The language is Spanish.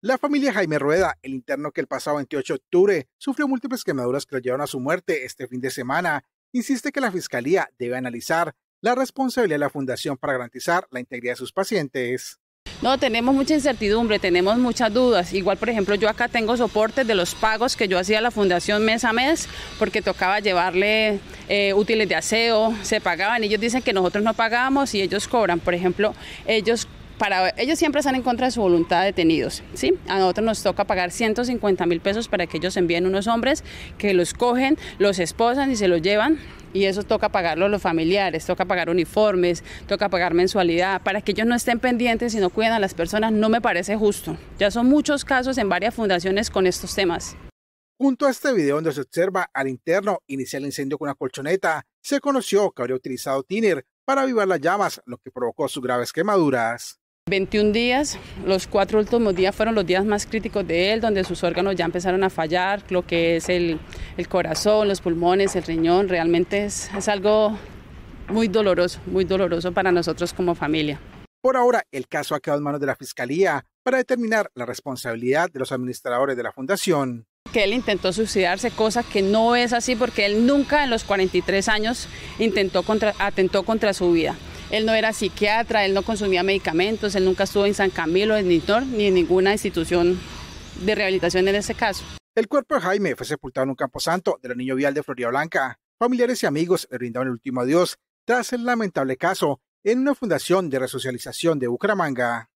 La familia Jaime Rueda, el interno que el pasado 28 de octubre sufrió múltiples quemaduras que lo llevaron a su muerte este fin de semana, insiste que la Fiscalía debe analizar la responsabilidad de la Fundación para garantizar la integridad de sus pacientes. No, tenemos mucha incertidumbre, tenemos muchas dudas. Igual, por ejemplo, yo acá tengo soporte de los pagos que yo hacía a la fundación mes a mes porque tocaba llevarle eh, útiles de aseo, se pagaban. Ellos dicen que nosotros no pagamos y ellos cobran. Por ejemplo, ellos ellos siempre están en contra de su voluntad detenidos, A nosotros nos toca pagar 150 mil pesos para que ellos envíen unos hombres que los cogen, los esposan y se los llevan y eso toca pagarlo a los familiares, toca pagar uniformes, toca pagar mensualidad, para que ellos no estén pendientes y no cuiden a las personas, no me parece justo. Ya son muchos casos en varias fundaciones con estos temas. Junto a este video donde se observa al interno iniciar el incendio con una colchoneta, se conoció que habría utilizado tiner para avivar las llamas, lo que provocó sus graves quemaduras. 21 días, los cuatro últimos días fueron los días más críticos de él, donde sus órganos ya empezaron a fallar, lo que es el, corazón, los pulmones, el riñón, realmente es algo muy doloroso, muy doloroso para nosotros como familia. Por ahora, el caso ha quedado en manos de la Fiscalía para determinar la responsabilidad de los administradores de la fundación que él intentó suicidarse, cosa que no es así porque él nunca en los 43 años intentó contra, atentó contra su vida. Él no era psiquiatra, él no consumía medicamentos, él nunca estuvo en San Camilo, en Nitor, ni en ninguna institución de rehabilitación en ese caso. El cuerpo de Jaime fue sepultado en un camposanto del Niño vial de Florida Blanca. Familiares y amigos le brindaron el último adiós tras el lamentable caso en una fundación de resocialización de Bucaramanga.